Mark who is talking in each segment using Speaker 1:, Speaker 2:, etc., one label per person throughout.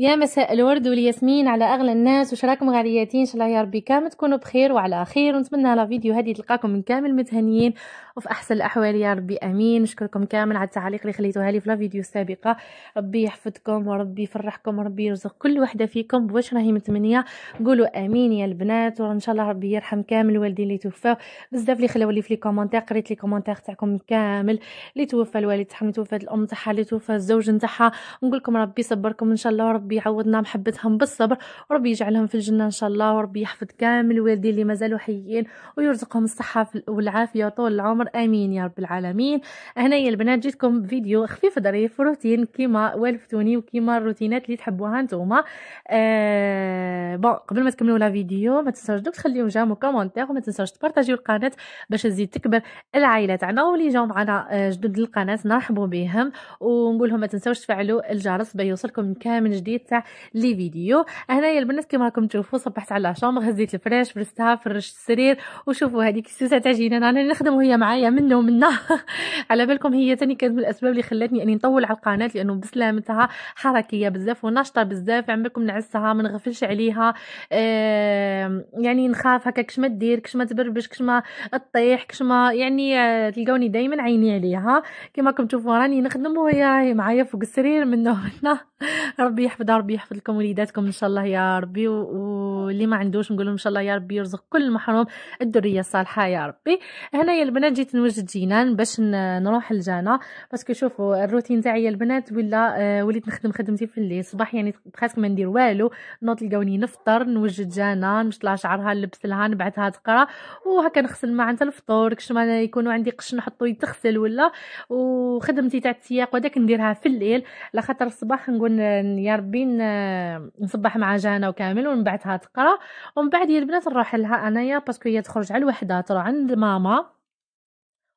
Speaker 1: يا مساء الورد والياسمين على اغلى الناس واش راكم غالياتين ان شاء الله يا ربي كامل تكونوا بخير وعلى خير ونتمنى على فيديو هذه تلقاكم من كامل متهنيين وفي احسن الاحوال يا ربي امين نشكركم كامل على التعليق اللي خليتوها لي في لا فيديو السابقه ربي يحفظكم وربي يفرحكم وربي يرزق كل وحده فيكم بواش راهي متمنيه قولوا امين يا البنات وان شاء الله ربي يرحم كامل الوالدين اللي توفاو بزاف اللي خلاو لي في لي كومونتير قريت لي كومونتير تاعكم كامل اللي توفى الوالد تاعها اللي الام تاعها اللي توفى الزوج تاعها نقول لكم ربي يصبركم ان شاء الله ربي ربي يعوضنا محبتهم بالصبر وربي يجعلهم في الجنه ان شاء الله وربي يحفظ كامل الوالدين اللي مازالوا حيين ويرزقهم الصحه والعافيه طول العمر امين يا رب العالمين هنايا البنات جيتكم فيديو خفيف ظريف روتين كيما والفتوني وكيما الروتينات اللي تحبوها نتوما آه بون قبل ما تكملوا لا فيديو ما تنساوش دوك تخليو جام وكومونتير وما تنساوش تبارطاجيو القناه باش تزيد تكبر العائله تاعنا واللي جاو معنا آه، جدد القناه نرحبوا بهم ونقول لهم ما تنساوش تفعلوا الجرس باش يوصلكم كامل جديد جديد تاع لي فيديو هنايا البنات كيما راكم تشوفوا صبحت على شامغ هزيت الفراش فرستها فرشت السرير وشوفوا هذيك السوسه تاع جينان انا نخدم وهي معايا منه ومنه على بالكم هي تاني كانت من الاسباب اللي خلاتني اني نطول على القناه لانه بسلامتها حركيه بزاف وناشطه بزاف عم بالكم نعسها ما نغفلش عليها آه يعني نخاف هكا كش ما دير كش ما تبربش كش ما تطيح كش ما يعني آه، تلقاوني تلقوني دائما عيني عليها كيما راكم تشوفوا راني نخدم وهي معايا فوق السرير منه ومنه ربي يحفظها يحفظها ربي يحفظ لكم وليداتكم ان شاء الله يا ربي واللي ما عندوش نقول ان شاء الله يا ربي يرزق كل محروم الذريه الصالحه يا ربي هنايا البنات جيت نوجد جينان باش نروح لجانا باسكو شوفوا الروتين تاعي البنات ولا آه، وليت نخدم خدمتي في الليل الصباح يعني بقيت ما ندير والو نوض لقاوني نفطر نوجد جانا لها شعرها نلبس لها نبعثها تقرا وهكا نغسل مع عند الفطور كشما يكونوا عندي قش نحطو يتغسل ولا وخدمتي تاع التياق وداك نديرها في الليل على خاطر الصباح نقول يا ربي حابين آه، نصبح مع جانا وكامل ومن بعدها تقرا ومن بعد هي البنات نروح لها انايا باسكو هي تخرج على الوحده تروح عند ماما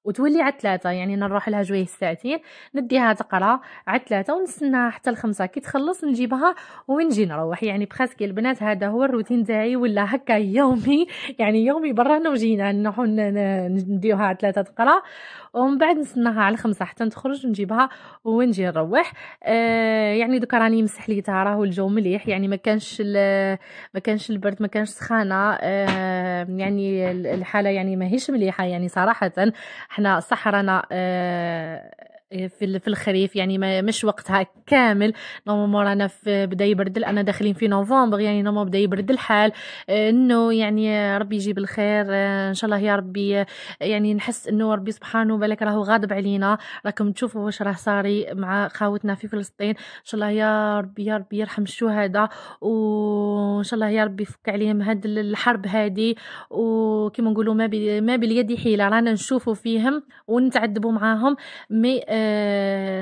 Speaker 1: وتولي على ثلاثة يعني نروح لها جويه الساعتين نديها تقرا على ثلاثة ونستناها حتى الخمسة كي تخلص نجيبها ونجي نروح يعني بخاسكي البنات هذا هو الروتين تاعي ولا هكا يومي يعني يومي برا وجينا نروحو نديوها على ثلاثة تقرا ومن بعد نستناها على الخمسة حتى تخرج نجيبها ونجي نروح آه يعني دوكا راني مسحليتها راهو الجو مليح يعني ما كانش ما كانش البرد ما كانش سخانة آه يعني الحالة يعني ماهيش مليحة يعني صراحة احنا آه في في الخريف يعني ما مش وقتها كامل نورمالمون رانا في بدا يبرد انا داخلين في نوفمبر يعني نورمالمون بدا يبرد الحال آه، انه يعني ربي يجيب الخير آه، ان شاء الله يا ربي آه، يعني نحس انه ربي سبحانه بالك راهو غاضب علينا راكم تشوفوا واش راه صاري مع خاوتنا في فلسطين ان شاء الله يا ربي يا ربي يرحم الشهداء وان شاء الله يا ربي يفك عليهم هاد الحرب هادي وكما نقولوا ما بي ما باليد حيله رانا نشوفوا فيهم ونتعذبوا معاهم مي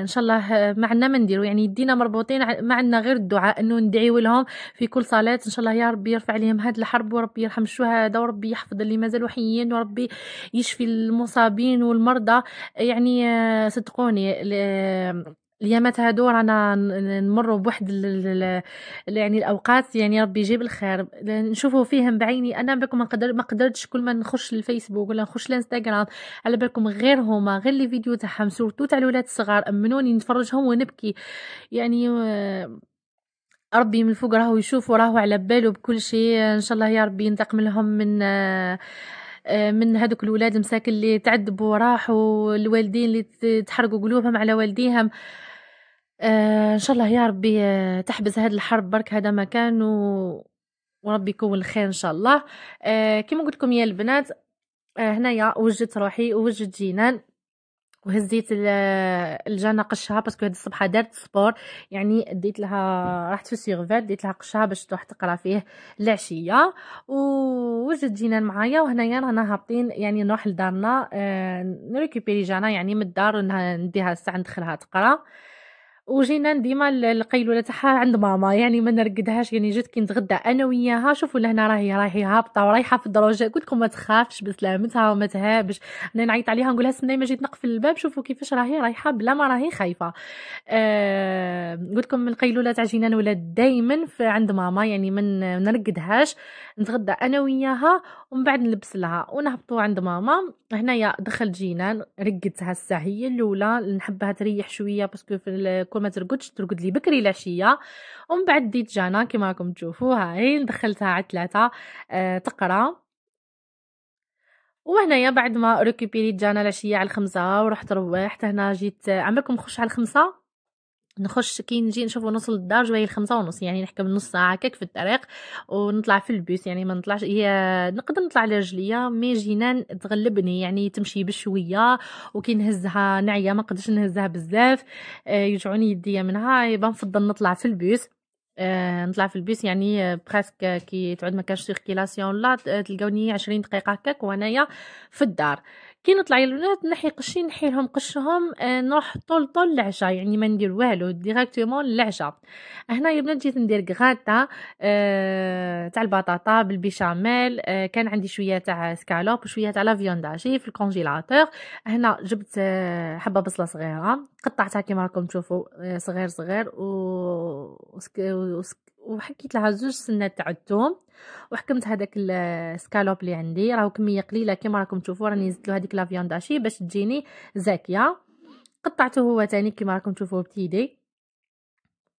Speaker 1: ان شاء الله ما عندنا ما نديرو يعني يدينا مربوطين ما عندنا غير الدعاء انه ندعيو لهم في كل صلاه ان شاء الله يا ربي يرفع عليهم هاد الحرب وربي يرحم الشهداء وربي يحفظ اللي مازالوا حيين وربي يشفي المصابين والمرضى يعني آه، صدقوني اليامات هادو رانا نمروا بواحد يعني الاوقات يعني ربي يجيب الخير نشوفوا فيهم بعيني انا بالكم ما نقدر ما قدرتش كل ما نخش للفيسبوك ولا نخش لانستغرام على بالكم غير هما غير لي فيديو تاعهم سورتو تاع الولاد الصغار امنوني نتفرجهم ونبكي يعني آه، ربي من فوق راهو يشوف وراهو على باله بكل شيء ان شاء الله يا ربي ينتقم لهم من آه، آه، من هذوك الولاد مساكن اللي تعذبوا وراحوا الوالدين اللي تحرقوا قلوبهم على والديهم آه، ان شاء الله يا ربي آه، تحبس هذه الحرب برك هذا مكان و... وربي يكون الخير ان شاء الله آه كما قلت لكم يا البنات آه هنايا وجدت روحي وجدت جنان وهزيت الجنة قشها باسكو هاد الصبحة دارت سبور يعني ديت لها رحت في السيغفات ديت لها قشها باش تروح تقرا فيه العشية ووجد جنان معايا وهنايا رانا هابطين يعني نروح لدارنا آه، نريكوبيري جانا يعني من الدار نديها الساعة ندخلها تقرا وجينا ديما القيلوله تاعها عند ماما يعني ما نرقدهاش يعني جيت كي نتغدى انا وياها شوفوا لهنا راهي راهي هابطه ورايحه في الدروج قلت لكم ما تخافش بسلامتها وما تهابش انا نعيط عليها نقول لها سناي ما جيت نقفل الباب شوفوا كيفاش راهي رايحه بلا ما راهي خايفه أه قلت لكم القيلوله تاع جنان ولاد دائما عند ماما يعني ما نرقدهاش نتغدى انا وياها ومن بعد نلبس لها ونهبطوا عند ماما هنايا دخلت جنان رقدتها الساعه هي الاولى نحبها تريح شويه باسكو في وما ترقدش ترقد لي بكري العشيه ومن بعد ديت جانا كما راكم تشوفوا هاي دخلتها على ثلاثه آه تقرا وهنايا بعد ما ريكوبيريت جانا العشيه على الخمسة ورحت روحت هنا جيت آه، عمركم خش على الخمسة نخش كي نجي نشوف نوصل للدار هي الخمسة ونص يعني نحكم نص ساعة هكاك في الطريق ونطلع في البيس يعني ما نطلعش هي نقدر نطلع على رجليا مي جينان تغلبني يعني تمشي بشوية وكي نهزها نعيا ما نقدرش نهزها بزاف آه، يجعوني يديا منها يبقى نفضل نطلع في البيس آه، نطلع في البيس يعني براسك كي تعود ما كانش سيركيلاسيون لا تلقاوني عشرين دقيقه هكاك وانايا في الدار كي نطلع البنات نحي قشي نحي لهم قشهم آه، نروح طول طول العشاء يعني ما ندير والو ديريكتومون للعشاء هنا يا بنات جيت ندير غاتا آه، تاع البطاطا بالبيشاميل آه، كان عندي شويه تاع سكالوب وشويه تاع لا جي في الكونجيلاتور هنا جبت حبه بصله صغيره قطعتها كيما راكم تشوفوا صغير صغير و وسك... وسك... وحكيت لها زوج سنات تاع الثوم وحكمت هذاك السكالوب اللي عندي راهو كميه قليله كيما راكم تشوفوا راني زدت له هذيك لا باش تجيني زاكيه قطعته هو تاني كيما راكم تشوفوا بتيدي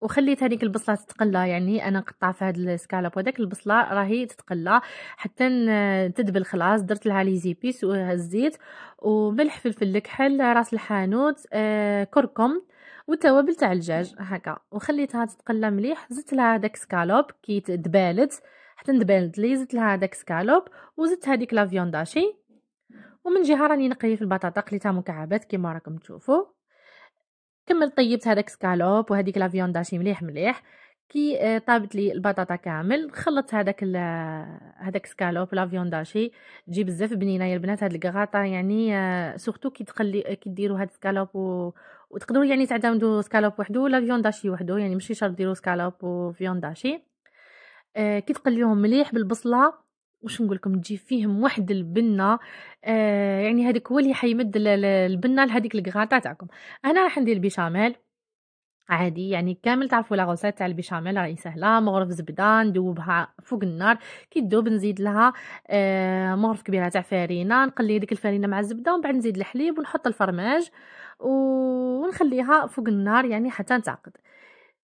Speaker 1: وخليت هذيك البصله تتقلى يعني انا نقطع في هذا السكالوب وهذاك البصله راهي تتقلى حتى تدبل خلاص درت لها لي زيبيس والزيت وملح فلفل الكحل راس الحانوت آه كركم والتوابل تاع الدجاج هكا وخليتها تتقلى مليح زدت لها داك سكالوب كي تبالت حتى ندبالت لي زدت لها داك سكالوب وزدت هذيك لا فيونداشي ومن جهه راني نقلي في البطاطا قليتها مكعبات كيما راكم تشوفوا كملت طيبت هذاك سكالوب وهذيك لا فيونداشي مليح مليح كي آه، طابت لي البطاطا كامل خلطت هذاك آه، هذاك سكالوب لا داشي تجي بزاف بنينه يا البنات هاد الكغاطا يعني آه، سورتو كي تخلي كي ديروا هاد سكالوب و... وتقدروا يعني تعتمدوا سكالوب وحده ولا داشي وحده يعني ماشي شرط ديروا سكالوب وفيونداشي داشي كي تقليوهم مليح بالبصله واش نقول لكم تجي فيهم واحد البنه آه يعني هذيك هو اللي حيمد البنه لهذيك الكغاطا تاعكم انا راح ندير البيشاميل عادي يعني كامل تعرفوا لا غوسيت تاع البيشاميل راهي سهله مغرف زبده ندوبها فوق النار كي تذوب نزيد لها آه، مغرف كبيره تاع فرينه نقلي ديك الفرينه مع الزبده ومن بعد نزيد الحليب ونحط الفرماج ونخليها فوق النار يعني حتى تعقد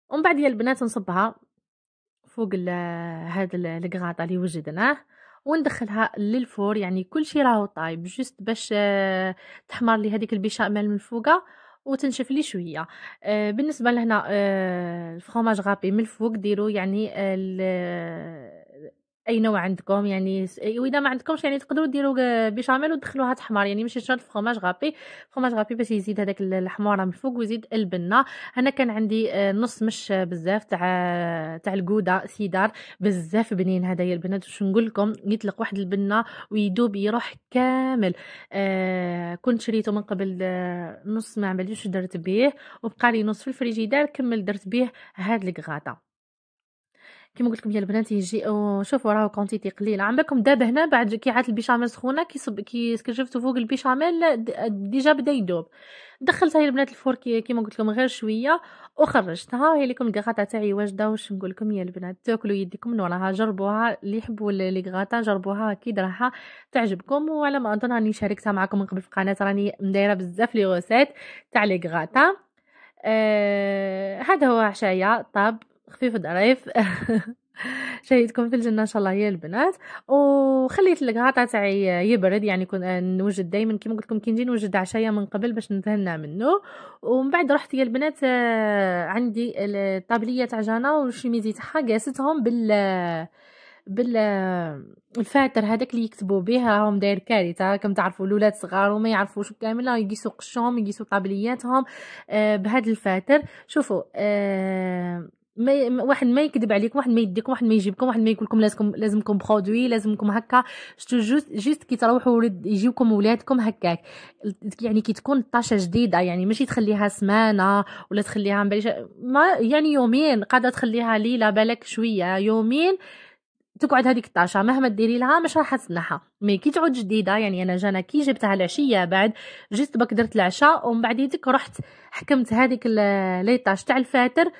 Speaker 1: ومن بعد يا البنات نصبها فوق هذا الكغاطا اللي وجدناه وندخلها للفور يعني كل شيء راهو طايب جست باش آه، تحمر لي هذيك البيشاميل من فوقها وتنشف لي شويه آه، بالنسبه لهنا آه، الفرماج غابي من الفوق ديروا يعني أي نوع عندكم يعني س- وإذا ما عندكمش يعني تقدروا ديروا بيشاميل ودخلوها تحمر يعني ماشي شرط فخماج غابي فخماج غابي باش يزيد هذاك ال- الحمارة من الفوق ويزيد البنة أنا كان عندي آه، نص مش بزاف تاع تاع الكودة سيدار بزاف بنين هدايا البنات واش نقول لكم يطلق واحد البنة ويدوب يروح كامل آه كنت شريته من قبل آه، نص ما عمليش درت بيه وبقى لي نص في الفريجيدار كمل درت بيه هاد الكغاطه كيما قلت لكم يا البنات يجيو شوفوا راهو كونتيتي قليله عم بالكم دابا هنا بعد كي عاد البيشاميل سخونه كي صب كي شفتوا فوق البيشاميل ديجا بدا يدوب دخلت هاي البنات الفور كيما قلت لكم غير شويه وخرجتها هي لكم الكغاطا تاعي واجده واش نقول لكم يا البنات تاكلوا يديكم من وراها جربوها اللي يحبوا الكغاطا جربوها كي راها تعجبكم وعلى ما اظن راني شاركتها معكم من قبل في قناه راني مدايره بزاف لي غوسيت تاع الكغاطا آه هذا هو عشايا طاب خفيف وظريف شهيتكم في الجنه ان شاء الله يا البنات وخليت لك غطا تاعي يبرد يعني كنت نوجد دائما كيما قلت لكم كي نجي نوجد عشايه من قبل باش نتهنى منه ومن بعد رحت يا البنات آه، عندي الطابليه تاع جانا والشيميزي تاعها قاستهم بال بالفاتر هذاك اللي يكتبوا بها هم داير كارثه كم تعرفوا الاولاد صغار وما يعرفوش كامل يقيسوا قشهم يقيسوا طابلياتهم آه، بهذا الفاتر شوفوا أه ما واحد ما يكذب عليكم واحد ما يديكم واحد ما يجيبكم واحد ما يقول لكم لازمكم لازمكم برودوي لازمكم هكا شتو جوست جوست كي تروحوا ولاد يجيوكم ولادكم هكاك يعني كي تكون طاشه جديده يعني ماشي تخليها سمانه ولا تخليها ما يعني يومين قاعده تخليها ليله بالك شويه يومين تقعد هذيك الطاشه مهما ديري لها مش راح تسنحها مي كي تعود جديده يعني انا جانا كي جبتها العشيه بعد جيت بك درت العشاء ومن بعد يدك رحت حكمت هذيك لي طاش تاع الفاتر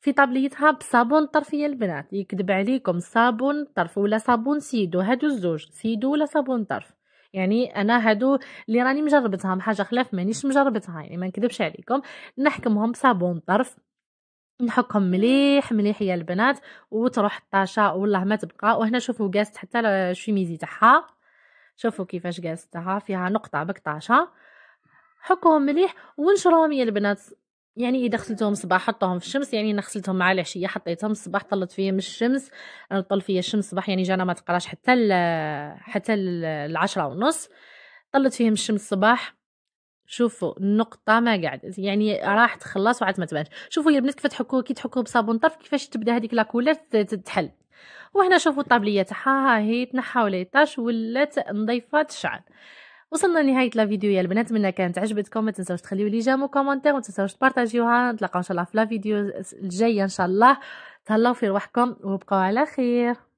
Speaker 1: في طابليتها بصابون طرفية البنات يكذب عليكم صابون طرف ولا صابون سيدو هادو الزوج سيدو ولا صابون طرف يعني انا هادو اللي راني مجربتهم حاجه خلاف مانيش مجربتها يعني ما نكذبش عليكم نحكمهم بصابون طرف نحكهم مليح مليح يا البنات وتروح الطاشا والله ما تبقى وهنا شوفوا قاست حتى الشيميزي تاعها شوفوا كيفاش قاستها فيها نقطة بكطاشا حكوهم مليح ونشروهم يا البنات يعني اذا غسلتهم الصباح حطهم في الشمس يعني انا غسلتهم مع العشيه حطيتهم الصباح طلت فيا من الشمس طل فيا الشمس الصباح يعني جانا ما تقراش حتى ال حتى العشرة ونص طلت فيهم الشمس الصباح شوفوا النقطة ما قعدت يعني راح تخلص وعاد ما تبانش شوفوا يا البنات كيف تحكوا كي تحكوا بصابون طرف كيفاش تبدا هذيك لاكولير تتحل وهنا شوفوا الطابلية تاعها ها هي تنحى ولا ولات نظيفة تشعل وصلنا لنهايه لا فيديو يا البنات منا كانت عجبتكم ما تنساوش تخليو لي جام وكومونتير وما تنساوش تبارطاجيوها نتلاقاو ان شاء الله في لا فيديو الجايه ان شاء الله تهلاو في روحكم وبقاو على خير